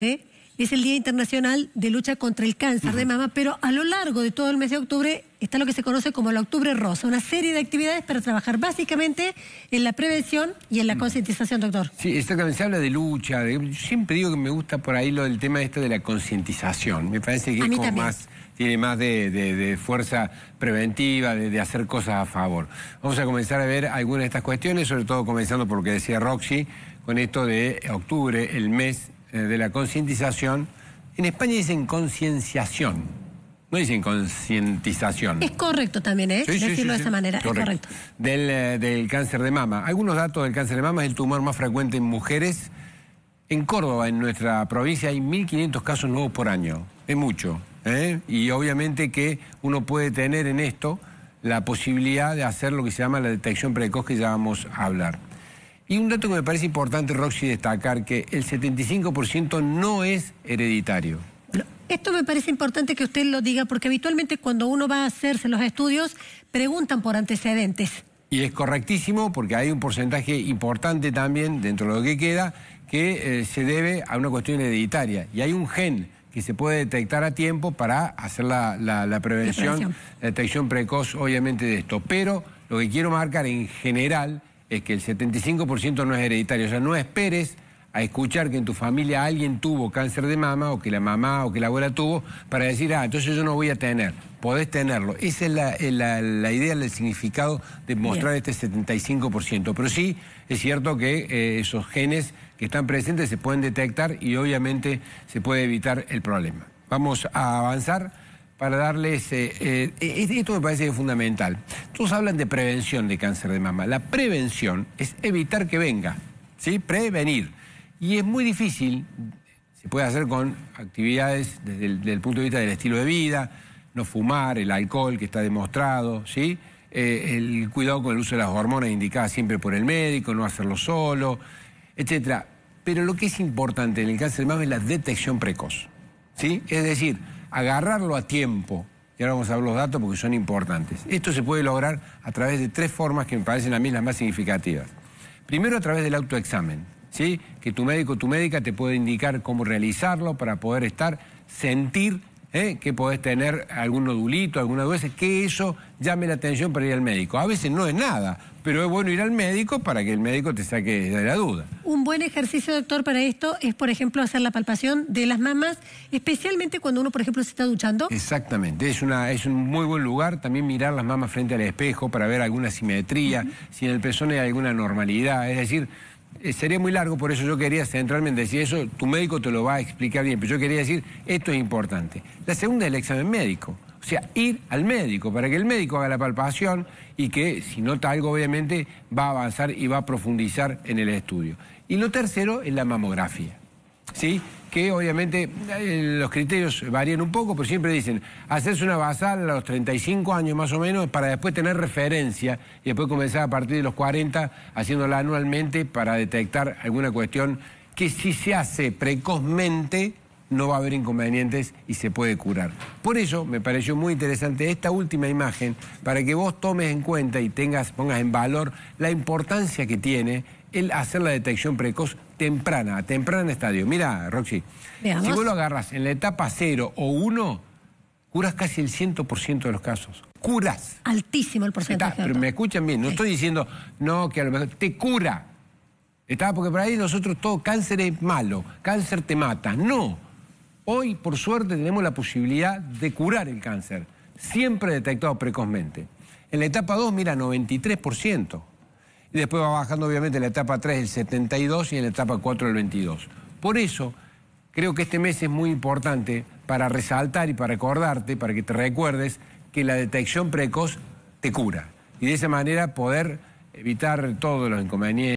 Es el Día Internacional de Lucha contra el Cáncer de Mama, pero a lo largo de todo el mes de octubre está lo que se conoce como la Octubre Rosa, una serie de actividades para trabajar básicamente en la prevención y en la mm. concientización, doctor. Sí, exactamente, se habla de lucha, siempre digo que me gusta por ahí lo del tema este de la concientización, me parece que es como más, tiene más de, de fuerza preventiva, de, hacer cosas a favor. Vamos a comenzar a ver algunas de estas cuestiones, sobre todo comenzando por lo que decía Roxy, con esto de octubre, el mes eh, de la concientización, en España dicen concienciación, no dicen concientización. Es correcto también, ¿eh? Decirlo de esa manera, es correcto. Eh, del, cáncer de mama. Algunos datos del cáncer de mama es el tumor más frecuente en mujeres. En Córdoba, en nuestra provincia, hay 1.500 casos nuevos por año. Es mucho. ¿eh? Y obviamente que uno puede tener en esto la posibilidad de hacer lo que se llama la detección precoz que ya vamos a hablar. Y un dato que me parece importante, Roxy, destacar, que el 75% no es hereditario. Esto me parece importante que usted lo diga porque habitualmente cuando uno va a hacerse los estudios preguntan por antecedentes. Y es correctísimo porque hay un porcentaje importante también dentro de lo que queda que eh, se debe a una cuestión hereditaria. Y hay un gen que se puede detectar a tiempo para hacer la, prevención, la prevención, la detección precoz obviamente de esto. Pero lo que quiero marcar en general es que el 75% no es hereditario. O sea, no esperes a escuchar que en tu familia alguien tuvo cáncer de mama o que la mamá o que la abuela tuvo para decir, ah, entonces yo no voy a tener. Podés tenerlo. Esa es la, idea, el significado de mostrar este 75%. Pero sí es cierto que eh, esos genes que están presentes se pueden detectar y obviamente se puede evitar el problema. Vamos a avanzar para darles... Eh, eh, esto me parece fundamental. Todos hablan de prevención de cáncer de mama. La prevención es evitar que venga, ¿sí? Prevenir. Y es muy difícil, se puede hacer con actividades desde el, punto de vista del estilo de vida, no fumar, el alcohol que está demostrado, ¿sí? Eh, el cuidado con el uso de las hormonas indicadas siempre por el médico, no hacerlo solo, etcétera. Pero lo que es importante en el cáncer de mama es la detección precoz, ¿sí? Es decir agarrarlo a tiempo, y ahora vamos a ver los datos porque son importantes. Esto se puede lograr a través de tres formas que me parecen a mí las más significativas. Primero a través del autoexamen, ¿sí? que tu médico o tu médica te puede indicar cómo realizarlo para poder estar, sentir ¿eh? que podés tener algún nodulito, alguna duda, que eso llame la atención para ir al médico. A veces no es nada, pero es bueno ir al médico para que el médico te saque de la duda. Un buen ejercicio, doctor, para esto es, por ejemplo, hacer la palpación de las mamas, especialmente cuando uno, por ejemplo, se está duchando. Exactamente, es, es un muy buen lugar también mirar las mamas frente al espejo para ver alguna simetría, si en el pezón hay alguna normalidad, es decir... Eh, sería muy largo, por eso yo quería centralmente en decir eso, tu médico te lo va a explicar bien, pero yo quería decir, esto es importante. La segunda es el examen médico. O sea, ir al médico, para que el médico haga la palpación y que, si nota algo, obviamente, va a avanzar y va a profundizar en el estudio. Y lo tercero es la mamografía. ¿Sí? que obviamente eh, los criterios varían un poco, pero siempre dicen, hacerse una basal a los 35 años más o menos para después tener referencia y después comenzar a partir de los 40 haciéndola anualmente para detectar alguna cuestión que si se hace precozmente no va a haber inconvenientes y se puede curar. Por eso me pareció muy interesante esta última imagen para que vos tomes en cuenta y tengas, pongas en valor la importancia que tiene el hacer la detección precoz temprana, a temprano estadio. Mira, Roxy, si vos lo agarras en la etapa 0 o 1, curas casi el 100% de los casos. Curas. Altísimo el porcentaje. pero me escuchan bien, no estoy diciendo, no, que a lo mejor te cura. Estaba porque por ahí nosotros todo cáncer es malo, cáncer te mata. No Hoy, por suerte, tenemos la posibilidad de curar el cáncer, siempre detectado precozmente. En la etapa 2, mira, 93%. Y después va bajando, obviamente, en la etapa 3 el 72% y en la etapa 4 el 22%. Por eso, creo que este mes es muy importante para resaltar y para recordarte, para que te recuerdes que la detección precoz te cura. Y de esa manera poder evitar todos los inconvenientes.